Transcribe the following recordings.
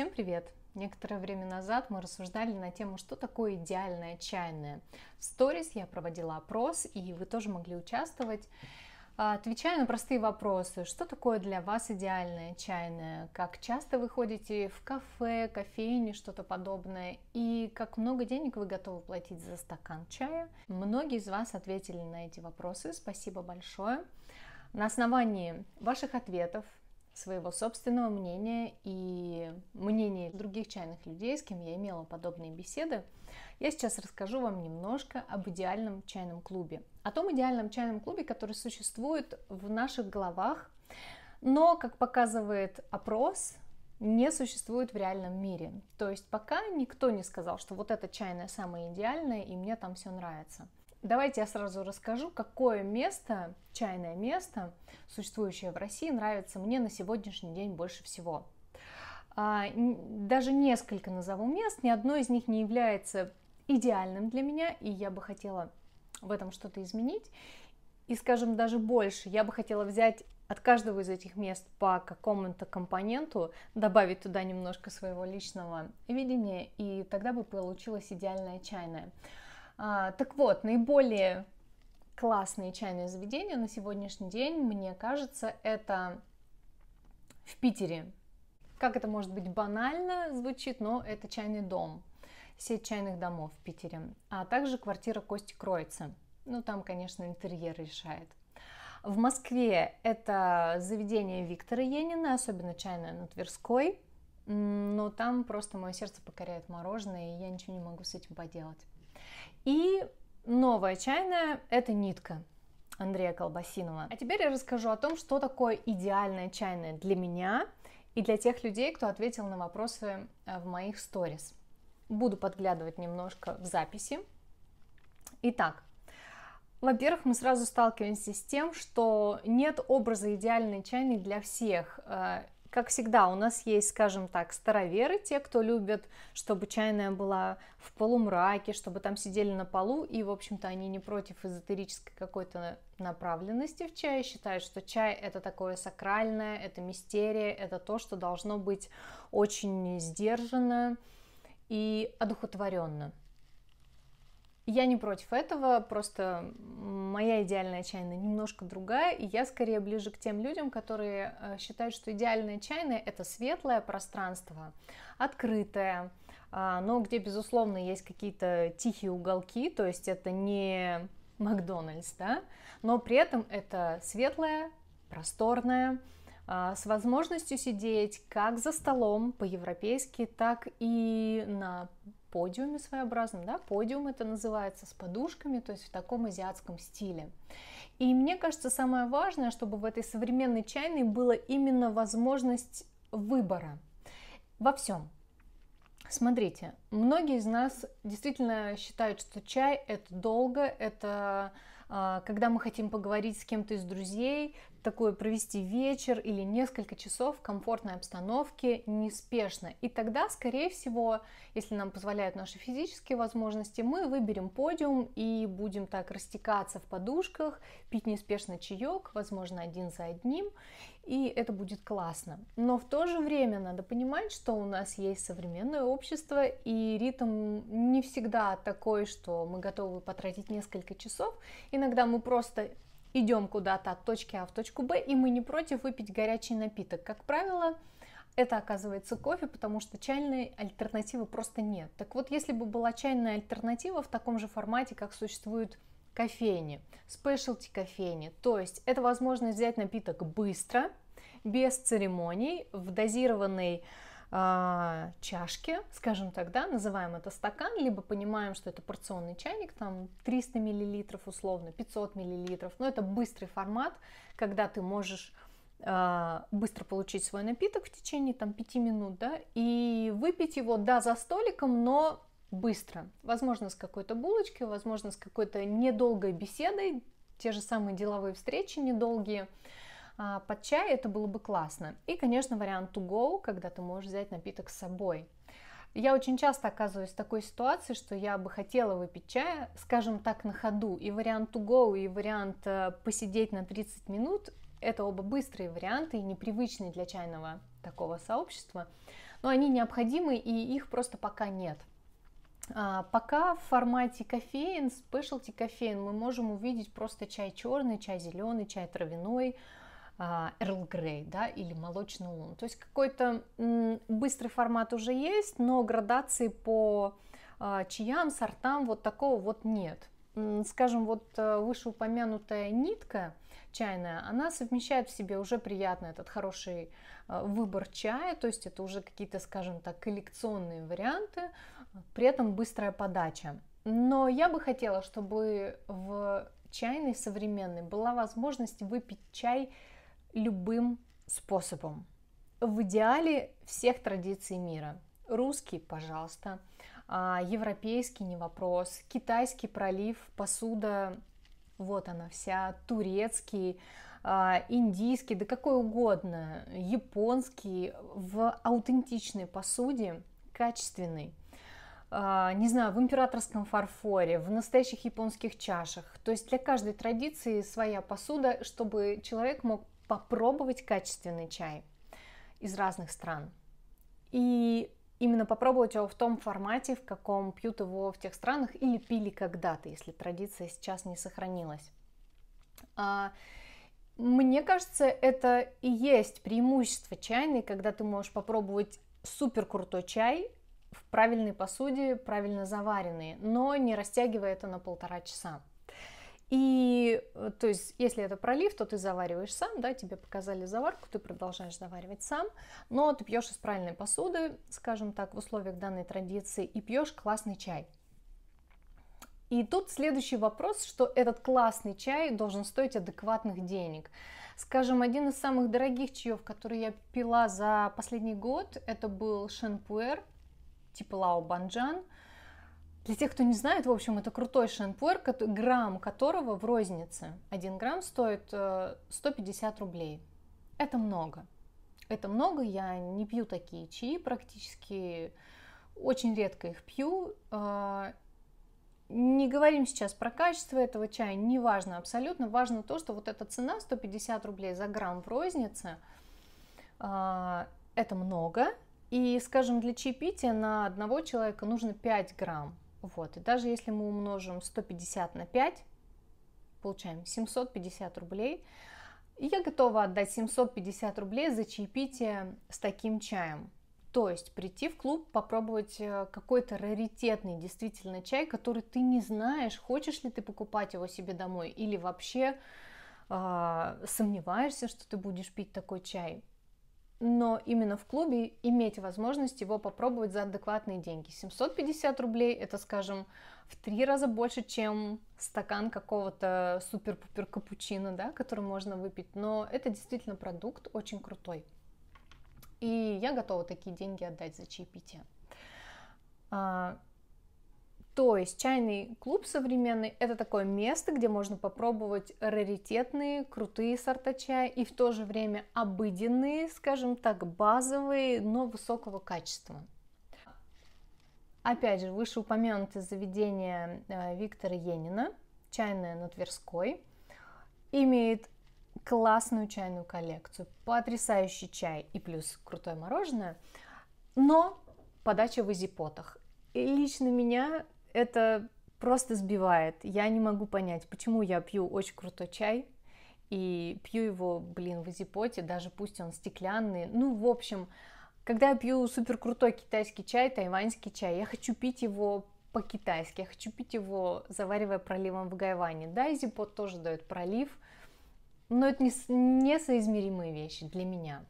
Всем привет! Некоторое время назад мы рассуждали на тему, что такое идеальное чайное. В сторис я проводила опрос, и вы тоже могли участвовать. А, отвечая на простые вопросы, что такое для вас идеальное чайное, как часто вы ходите в кафе, кофейне, что-то подобное, и как много денег вы готовы платить за стакан чая. Многие из вас ответили на эти вопросы, спасибо большое. На основании ваших ответов своего собственного мнения и мнения других чайных людей, с кем я имела подобные беседы, я сейчас расскажу вам немножко об идеальном чайном клубе. О том идеальном чайном клубе, который существует в наших головах, но, как показывает опрос, не существует в реальном мире. То есть пока никто не сказал, что вот это чайное самое идеальное, и мне там все нравится. Давайте я сразу расскажу, какое место, чайное место, существующее в России, нравится мне на сегодняшний день больше всего. А, даже несколько назову мест, ни одно из них не является идеальным для меня, и я бы хотела в этом что-то изменить. И, скажем, даже больше, я бы хотела взять от каждого из этих мест по какому-то компоненту, добавить туда немножко своего личного видения, и тогда бы получилось идеальное чайное. А, так вот, наиболее классные чайные заведения на сегодняшний день, мне кажется, это в Питере. Как это может быть банально звучит, но это чайный дом, сеть чайных домов в Питере, а также квартира Кости Кроица. Ну, там, конечно, интерьер решает. В Москве это заведение Виктора Енина, особенно чайная на Тверской, но там просто мое сердце покоряет мороженое, и я ничего не могу с этим поделать. И новая чайная – это нитка Андрея Колбасинова. А теперь я расскажу о том, что такое идеальная чайная для меня и для тех людей, кто ответил на вопросы э, в моих сторис. Буду подглядывать немножко в записи. Итак, во-первых, мы сразу сталкиваемся с тем, что нет образа идеальной чайной для всех. Э, как всегда, у нас есть, скажем так, староверы, те, кто любят, чтобы чайная была в полумраке, чтобы там сидели на полу, и, в общем-то, они не против эзотерической какой-то направленности в чае, считают, что чай это такое сакральное, это мистерия, это то, что должно быть очень сдержанно и одухотворенно. Я не против этого, просто моя идеальная чайная немножко другая, и я скорее ближе к тем людям, которые э, считают, что идеальная чайная это светлое пространство, открытое, а, но где, безусловно, есть какие-то тихие уголки, то есть это не Макдональдс, да, но при этом это светлое, просторное, а, с возможностью сидеть как за столом по-европейски, так и на подиуме своеобразном, да, подиум это называется, с подушками, то есть в таком азиатском стиле. И мне кажется, самое важное, чтобы в этой современной чайной была именно возможность выбора во всем. Смотрите, многие из нас действительно считают, что чай это долго, это а, когда мы хотим поговорить с кем-то из друзей, Такое провести вечер или несколько часов в комфортной обстановке, неспешно. И тогда, скорее всего, если нам позволяют наши физические возможности, мы выберем подиум и будем так растекаться в подушках, пить неспешно чаек, возможно, один за одним, и это будет классно. Но в то же время надо понимать, что у нас есть современное общество, и ритм не всегда такой, что мы готовы потратить несколько часов. Иногда мы просто идем куда-то от точки А в точку Б, и мы не против выпить горячий напиток. Как правило, это оказывается кофе, потому что чайной альтернативы просто нет. Так вот, если бы была чайная альтернатива в таком же формате, как существует кофейни, спешлти кофейни, то есть это возможность взять напиток быстро, без церемоний, в дозированной а, чашки, скажем так, да, называем это стакан, либо понимаем, что это порционный чайник, там 300 миллилитров условно, 500 миллилитров, но это быстрый формат, когда ты можешь а, быстро получить свой напиток в течение там 5 минут, да, и выпить его, да, за столиком, но быстро. Возможно, с какой-то булочкой, возможно, с какой-то недолгой беседой, те же самые деловые встречи недолгие. А, под чай, это было бы классно. И, конечно, вариант to go, когда ты можешь взять напиток с собой. Я очень часто оказываюсь в такой ситуации, что я бы хотела выпить чая, скажем так, на ходу. И вариант to go, и вариант э, посидеть на 30 минут – это оба быстрые варианты и непривычные для чайного такого сообщества. Но они необходимы, и их просто пока нет. А, пока в формате кофеин, спешлти кофеин, мы можем увидеть просто чай черный, чай зеленый, чай травяной – Эрл а, Грей, да, или молочный лун. То есть какой-то быстрый формат уже есть, но градации по а, чаям, сортам вот такого вот нет. Скажем, вот э, вышеупомянутая нитка чайная, она совмещает в себе уже приятный этот хороший а, выбор чая, то есть это уже какие-то, скажем так, коллекционные варианты, при этом быстрая подача. Но я бы хотела, чтобы в чайной современной была возможность выпить чай любым способом. В идеале всех традиций мира. Русский, пожалуйста, а, европейский не вопрос, китайский пролив, посуда, вот она вся, турецкий, а, индийский, да какой угодно, японский, в аутентичной посуде, качественный. А, не знаю, в императорском фарфоре, в настоящих японских чашах. То есть для каждой традиции своя посуда, чтобы человек мог попробовать качественный чай из разных стран. И именно попробовать его в том формате, в каком пьют его в тех странах или пили когда-то, если традиция сейчас не сохранилась. А, мне кажется, это и есть преимущество чайной, когда ты можешь попробовать супер крутой чай в правильной посуде, правильно заваренный, но не растягивая это на полтора часа. И, э, то есть, если это пролив, то ты завариваешь сам, да, тебе показали заварку, ты продолжаешь заваривать сам, но ты пьешь из правильной посуды, скажем так, в условиях данной традиции, и пьешь классный чай. И тут следующий вопрос, что этот классный чай должен стоить адекватных денег. Скажем, один из самых дорогих чаев, который я пила за последний год, это был Шенпуэр, типа Лао Банджан. Для тех, кто не знает, в общем, это крутой шампур, грамм которого в рознице один грамм стоит 150 э, рублей. Это много. Это много, я не пью такие чаи практически, очень редко их пью. Э, не говорим сейчас про качество этого чая, не важно абсолютно. Важно то, что вот эта цена 150 рублей за грамм в рознице, э, это много, и, скажем, для чаепития на одного человека нужно 5 грамм. Вот, и даже если мы умножим 150 на 5, получаем 750 рублей. И я готова отдать 750 рублей за чаепитие с таким чаем. То есть прийти в клуб, попробовать э, какой-то раритетный действительно чай, который ты не знаешь, хочешь ли ты покупать его себе домой или вообще э, сомневаешься, что ты будешь пить такой чай но именно в клубе иметь возможность его попробовать за адекватные деньги. 750 рублей это, скажем, в три раза больше, чем стакан какого-то супер-пупер капучино, да, который можно выпить. Но это действительно продукт очень крутой. И я готова такие деньги отдать за чаепитие. А, то есть чайный клуб современный – это такое место, где можно попробовать раритетные, крутые сорта чая и в то же время обыденные, скажем так, базовые, но высокого качества. Опять же, вышеупомянутое заведение э, Виктора Енина, чайное на Тверской, имеет классную чайную коллекцию, потрясающий чай и плюс крутое мороженое, но подача в изипотах. И лично меня это просто сбивает. Я не могу понять, почему я пью очень крутой чай и пью его, блин, в изипоте, даже пусть он стеклянный. Ну, в общем, когда я пью супер крутой китайский чай, тайваньский чай, я хочу пить его по-китайски, я хочу пить его, заваривая проливом в Гайване. Да, изипот тоже дает пролив, но это несоизмеримые вещи для меня.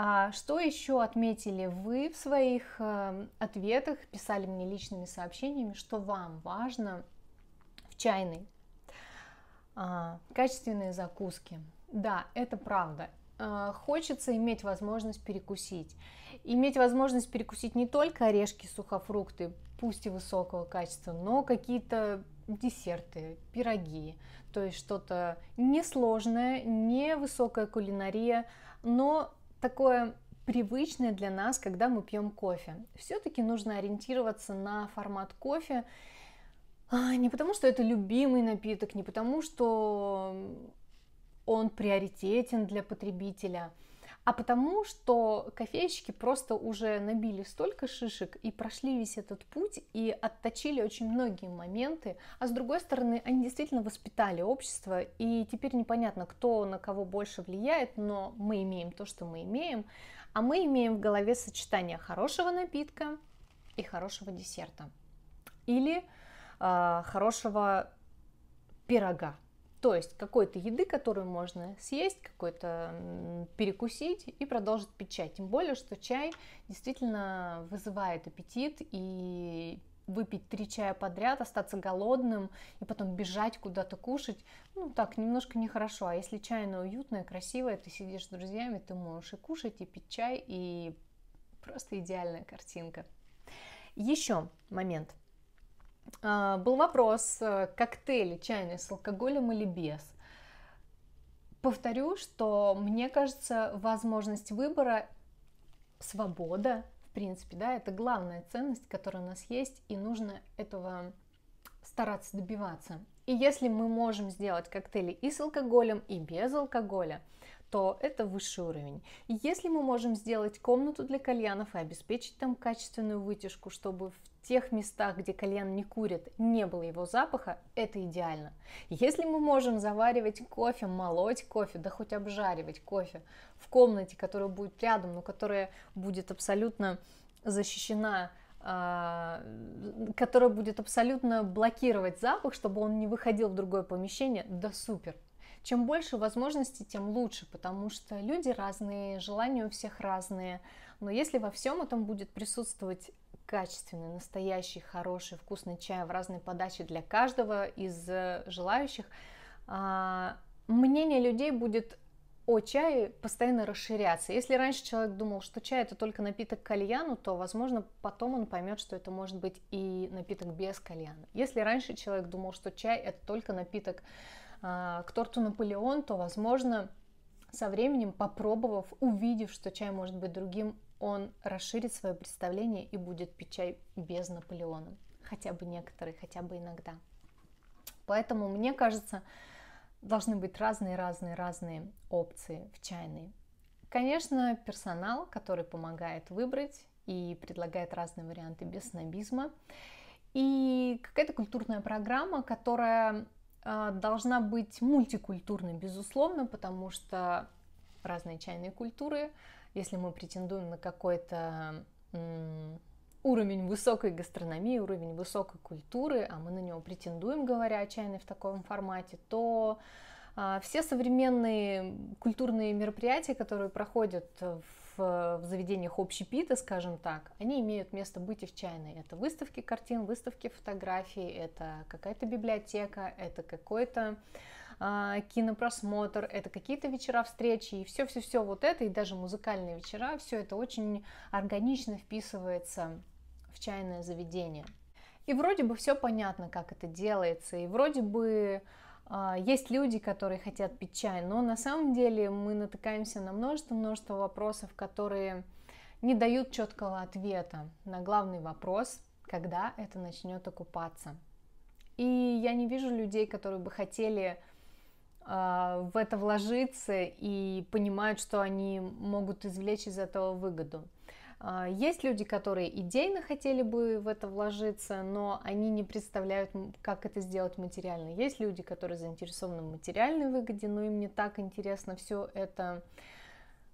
А что еще отметили вы в своих эм, ответах, писали мне личными сообщениями, что вам важно в чайной? А, качественные закуски. Да, это правда. А, хочется иметь возможность перекусить. Иметь возможность перекусить не только орешки, сухофрукты, пусть и высокого качества, но какие-то десерты, пироги, то есть что-то несложное, не высокая кулинария, но такое привычное для нас, когда мы пьем кофе. Все-таки нужно ориентироваться на формат кофе. А, не потому, что это любимый напиток, не потому, что он приоритетен для потребителя – а потому что кофейщики просто уже набили столько шишек и прошли весь этот путь и отточили очень многие моменты, а с другой стороны они действительно воспитали общество и теперь непонятно, кто на кого больше влияет, но мы имеем то, что мы имеем, а мы имеем в голове сочетание хорошего напитка и хорошего десерта или э, хорошего пирога то есть какой-то еды, которую можно съесть, какой-то перекусить и продолжить пить чай. Тем более, что чай действительно вызывает аппетит и выпить три чая подряд, остаться голодным и потом бежать куда-то кушать, ну так немножко нехорошо. А если чайное уютное, красивое, ты сидишь с друзьями, ты можешь и кушать, и пить чай, и просто идеальная картинка. Еще момент – а, был вопрос, э, коктейли чайные с алкоголем или без. Повторю, что мне кажется, возможность выбора, свобода, в принципе, да, это главная ценность, которая у нас есть, и нужно этого стараться добиваться. И если мы можем сделать коктейли и с алкоголем, и без алкоголя, то это высший уровень. если мы можем сделать комнату для кальянов и обеспечить там качественную вытяжку, чтобы в тех местах, где кальян не курит, не было его запаха, это идеально. Если мы можем заваривать кофе, молоть кофе, да хоть обжаривать кофе в комнате, которая будет рядом, но которая будет абсолютно защищена а, которая будет абсолютно блокировать запах, чтобы он не выходил в другое помещение, да супер чем больше возможностей, тем лучше, потому что люди разные, желания у всех разные. Но если во всем этом будет присутствовать качественный, настоящий, хороший, вкусный чай в разной подаче для каждого из э, желающих, а, мнение людей будет о чае постоянно расширяться. Если раньше человек думал, что чай это только напиток кальяну, то, возможно, потом он поймет, что это может быть и напиток без кальяна. Если раньше человек думал, что чай это только напиток а, к торту Наполеон, то, возможно, со временем, попробовав, увидев, что чай может быть другим, он расширит свое представление и будет пить чай без Наполеона. Хотя бы некоторые, хотя бы иногда. Поэтому, мне кажется, должны быть разные-разные-разные опции в чайной. Конечно, персонал, который помогает выбрать и предлагает разные варианты без снобизма. И какая-то культурная программа, которая а, должна быть мультикультурной, безусловно, потому что разные чайные культуры, если мы претендуем на какой-то уровень высокой гастрономии, уровень высокой культуры, а мы на него претендуем, говоря о чайной в таком формате, то а, все современные культурные мероприятия, которые проходят в Э, в заведениях общепита, скажем так, они имеют место быть и в чайной. Это выставки картин, выставки фотографий, это какая-то библиотека, это какой-то э, кинопросмотр, это какие-то вечера встречи и все-все-все вот это, и даже музыкальные вечера, все это очень органично вписывается в чайное заведение. И вроде бы все понятно, как это делается, и вроде бы а, есть люди, которые хотят пить чай, но на самом деле мы натыкаемся на множество-множество вопросов, которые не дают четкого ответа на главный вопрос, когда это начнет окупаться. И я не вижу людей, которые бы хотели а, в это вложиться и понимают, что они могут извлечь из этого выгоду. А, есть люди, которые идейно хотели бы в это вложиться, но они не представляют, как это сделать материально. Есть люди, которые заинтересованы в материальной выгоде, но им не так интересно все это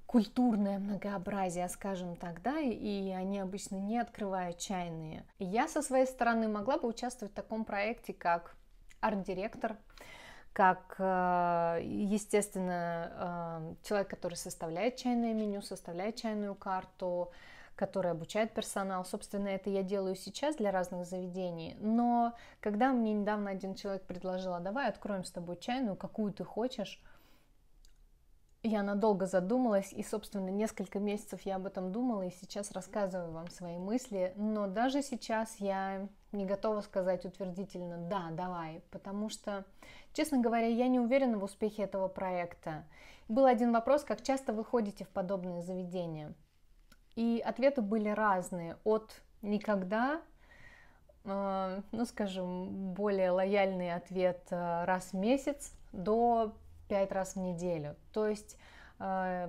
культурное многообразие, скажем так, да, и они обычно не открывают чайные. Я со своей стороны могла бы участвовать в таком проекте, как арт-директор, как, э, естественно, э, человек, который составляет чайное меню, составляет чайную карту, которые обучают персонал. Собственно, это я делаю сейчас для разных заведений. Но когда мне недавно один человек предложил, а давай откроем с тобой чайную, какую ты хочешь, я надолго задумалась, и, собственно, несколько месяцев я об этом думала, и сейчас рассказываю вам свои мысли, но даже сейчас я не готова сказать утвердительно «да, давай», потому что, честно говоря, я не уверена в успехе этого проекта. Был один вопрос, как часто вы ходите в подобные заведения – и ответы были разные, от никогда, э, ну, скажем, более лояльный ответ э, раз в месяц до пять раз в неделю. То есть э,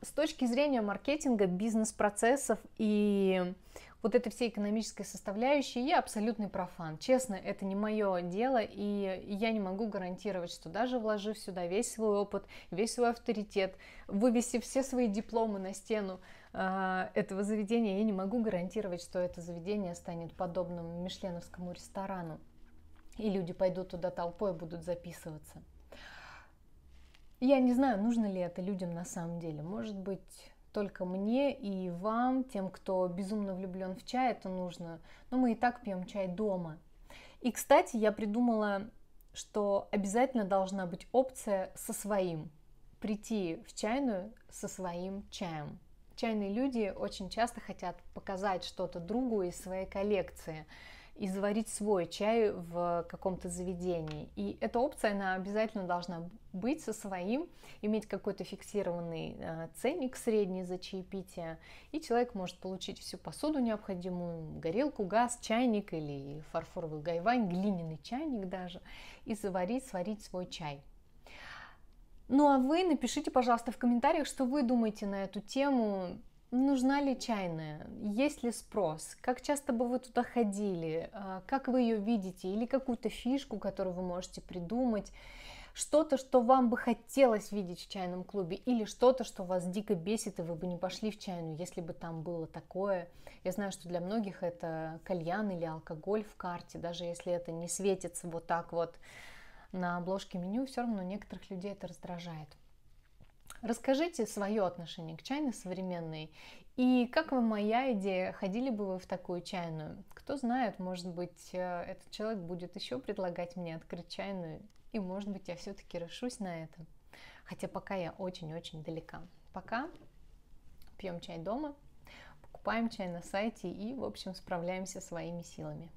с точки зрения маркетинга, бизнес-процессов и вот этой всей экономической составляющей я абсолютный профан. Честно, это не мое дело, и я не могу гарантировать, что даже вложив сюда весь свой опыт, весь свой авторитет, вывесив все свои дипломы на стену, а, этого заведения, я не могу гарантировать, что это заведение станет подобным мишленовскому ресторану. И люди пойдут туда толпой и будут записываться. Я не знаю, нужно ли это людям на самом деле. Может быть, только мне и вам, тем, кто безумно влюблен в чай, это нужно. Но мы и так пьем чай дома. И, кстати, я придумала, что обязательно должна быть опция со своим. Прийти в чайную со своим чаем. Чайные люди очень часто хотят показать что-то другу из своей коллекции и заварить свой чай в каком-то заведении. И эта опция, она обязательно должна быть со своим, иметь какой-то фиксированный э, ценник средний за чаепитие, и человек может получить всю посуду необходимую, горелку, газ, чайник или фарфоровый гайвань, глиняный чайник даже, и заварить, сварить свой чай – ну а вы напишите, пожалуйста, в комментариях, что вы думаете на эту тему. Нужна ли чайная? Есть ли спрос? Как часто бы вы туда ходили? А, как вы ее видите? Или какую-то фишку, которую вы можете придумать? Что-то, что вам бы хотелось видеть в чайном клубе? Или что-то, что вас дико бесит, и вы бы не пошли в чайную, если бы там было такое? Я знаю, что для многих это кальян или алкоголь в карте, даже если это не светится вот так вот на обложке меню, все равно некоторых людей это раздражает. Расскажите свое отношение к чайной современной и как вам моя идея, ходили бы вы в такую чайную? Кто знает, может быть, э, этот человек будет еще предлагать мне открыть чайную, и может быть я все-таки решусь на это. Хотя пока я очень-очень далека. Пока пьем чай дома, покупаем чай на сайте и, в общем, справляемся своими силами.